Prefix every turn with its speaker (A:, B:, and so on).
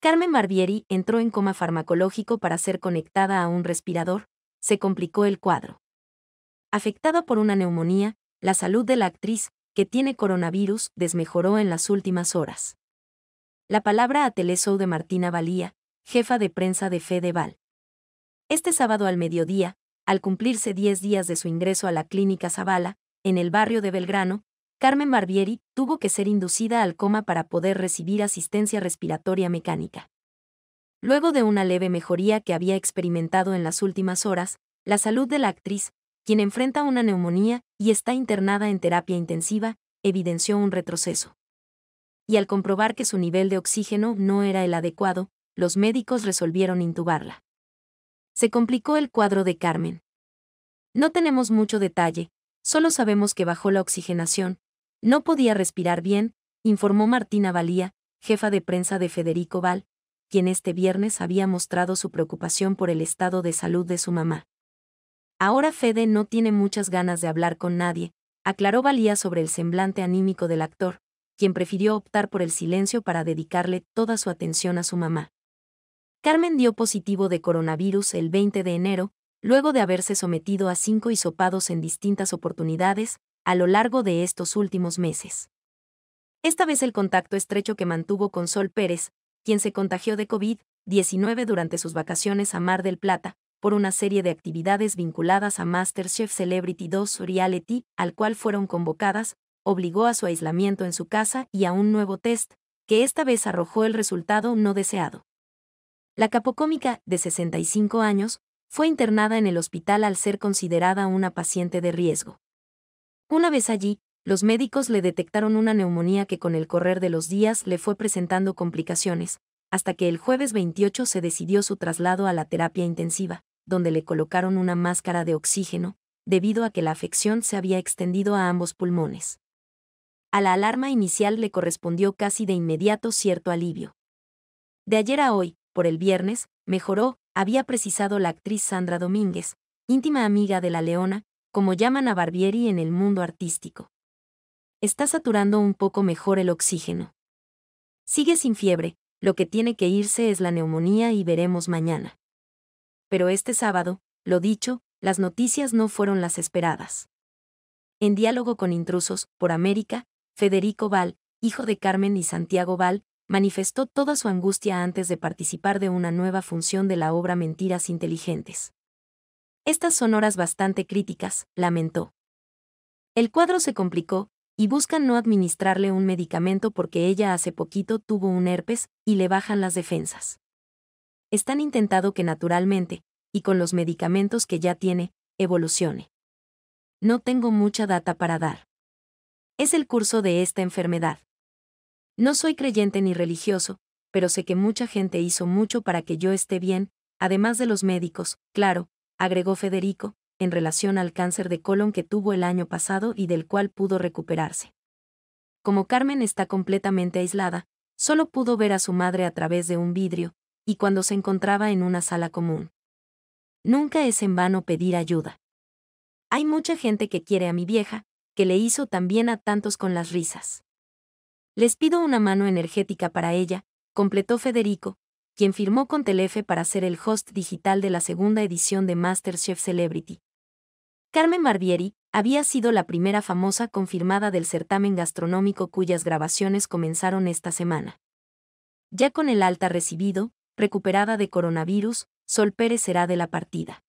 A: Carmen Barbieri entró en coma farmacológico para ser conectada a un respirador, se complicó el cuadro. Afectada por una neumonía, la salud de la actriz, que tiene coronavirus, desmejoró en las últimas horas. La palabra a Teleshow de Martina Valía, jefa de prensa de Fedeval. Este sábado al mediodía, al cumplirse 10 días de su ingreso a la clínica Zavala, en el barrio de Belgrano, Carmen Barbieri tuvo que ser inducida al coma para poder recibir asistencia respiratoria mecánica. Luego de una leve mejoría que había experimentado en las últimas horas, la salud de la actriz, quien enfrenta una neumonía y está internada en terapia intensiva, evidenció un retroceso. Y al comprobar que su nivel de oxígeno no era el adecuado, los médicos resolvieron intubarla. Se complicó el cuadro de Carmen. No tenemos mucho detalle, solo sabemos que bajó la oxigenación, no podía respirar bien, informó Martina Valía, jefa de prensa de Federico Val, quien este viernes había mostrado su preocupación por el estado de salud de su mamá. Ahora Fede no tiene muchas ganas de hablar con nadie, aclaró Valía sobre el semblante anímico del actor, quien prefirió optar por el silencio para dedicarle toda su atención a su mamá. Carmen dio positivo de coronavirus el 20 de enero, luego de haberse sometido a cinco hisopados en distintas oportunidades, a lo largo de estos últimos meses. Esta vez el contacto estrecho que mantuvo con Sol Pérez, quien se contagió de COVID-19 durante sus vacaciones a Mar del Plata, por una serie de actividades vinculadas a MasterChef Celebrity 2 Reality, al cual fueron convocadas, obligó a su aislamiento en su casa y a un nuevo test, que esta vez arrojó el resultado no deseado. La capocómica, de 65 años, fue internada en el hospital al ser considerada una paciente de riesgo. Una vez allí, los médicos le detectaron una neumonía que con el correr de los días le fue presentando complicaciones, hasta que el jueves 28 se decidió su traslado a la terapia intensiva, donde le colocaron una máscara de oxígeno, debido a que la afección se había extendido a ambos pulmones. A la alarma inicial le correspondió casi de inmediato cierto alivio. De ayer a hoy, por el viernes, mejoró, había precisado la actriz Sandra Domínguez, íntima amiga de la leona, como llaman a Barbieri en el mundo artístico. Está saturando un poco mejor el oxígeno. Sigue sin fiebre, lo que tiene que irse es la neumonía y veremos mañana. Pero este sábado, lo dicho, las noticias no fueron las esperadas. En diálogo con intrusos, por América, Federico Val, hijo de Carmen y Santiago Val, manifestó toda su angustia antes de participar de una nueva función de la obra Mentiras Inteligentes. Estas son horas bastante críticas, lamentó. El cuadro se complicó, y buscan no administrarle un medicamento porque ella hace poquito tuvo un herpes y le bajan las defensas. Están intentado que naturalmente, y con los medicamentos que ya tiene, evolucione. No tengo mucha data para dar. Es el curso de esta enfermedad. No soy creyente ni religioso, pero sé que mucha gente hizo mucho para que yo esté bien, además de los médicos, claro, agregó Federico, en relación al cáncer de colon que tuvo el año pasado y del cual pudo recuperarse. Como Carmen está completamente aislada, solo pudo ver a su madre a través de un vidrio, y cuando se encontraba en una sala común. Nunca es en vano pedir ayuda. Hay mucha gente que quiere a mi vieja, que le hizo también a tantos con las risas. Les pido una mano energética para ella, completó Federico, quien firmó con Telefe para ser el host digital de la segunda edición de MasterChef Celebrity. Carmen Barbieri había sido la primera famosa confirmada del certamen gastronómico cuyas grabaciones comenzaron esta semana. Ya con el alta recibido, recuperada de coronavirus, Sol Pérez será de la partida.